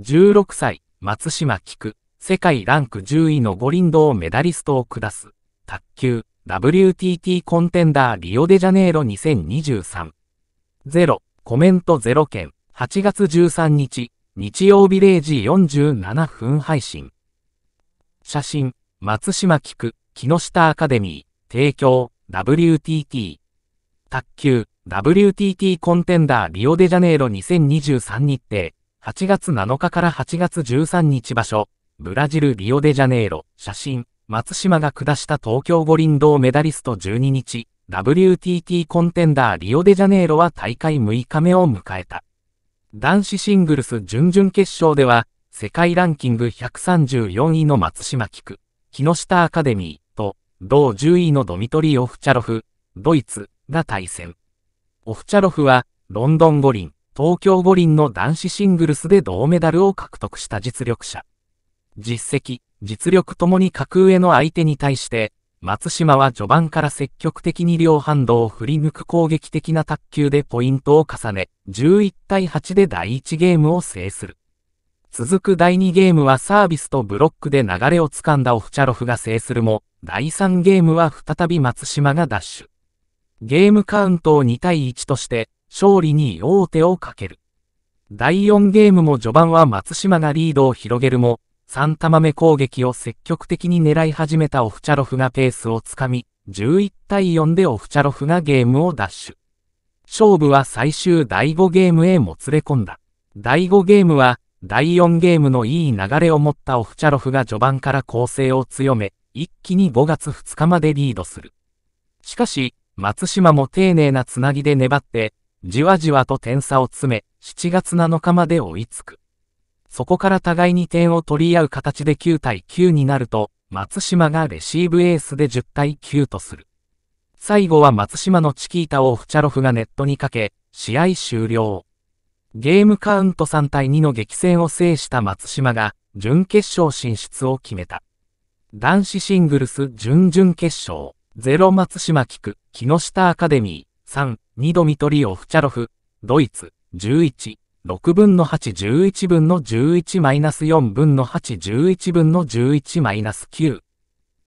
16歳、松島菊、世界ランク10位の五輪堂メダリストを下す、卓球、WTT コンテンダーリオデジャネイロ2023。0、コメント0件、8月13日、日曜日0時47分配信。写真、松島菊、木下アカデミー、提供、WTT。卓球、WTT コンテンダーリオデジャネイロ2023日程。8月7日から8月13日場所、ブラジル・リオデジャネイロ、写真、松島が下した東京五輪銅メダリスト12日、WTT コンテンダーリオデジャネイロは大会6日目を迎えた。男子シングルス準々決勝では、世界ランキング134位の松島菊、木下アカデミーと、同10位のドミトリー・オフチャロフ、ドイツが対戦。オフチャロフは、ロンドン五輪、東京五輪の男子シングルスで銅メダルを獲得した実力者。実績、実力ともに格上の相手に対して、松島は序盤から積極的に両ハンドを振り抜く攻撃的な卓球でポイントを重ね、11対8で第1ゲームを制する。続く第2ゲームはサービスとブロックで流れをつかんだオフチャロフが制するも、第3ゲームは再び松島が奪取。ゲームカウントを2対1として、勝利に王手をかける。第4ゲームも序盤は松島がリードを広げるも、3玉目攻撃を積極的に狙い始めたオフチャロフがペースをつかみ、11対4でオフチャロフがゲームを奪取。勝負は最終第5ゲームへもつれ込んだ。第5ゲームは、第4ゲームのいい流れを持ったオフチャロフが序盤から攻勢を強め、一気に5月2日までリードする。しかし、松島も丁寧なつなぎで粘って、じわじわと点差を詰め、7月7日まで追いつく。そこから互いに点を取り合う形で9対9になると、松島がレシーブエースで10対9とする。最後は松島のチキータをオフチャロフがネットにかけ、試合終了。ゲームカウント3対2の激戦を制した松島が、準決勝進出を決めた。男子シングルス準々決勝、ゼロ松島菊、木下アカデミー、3、2度ミトリオフチャロフ、ドイツ、11、6分の8、11分の11マイナス4分の8、11分の11マイナス9。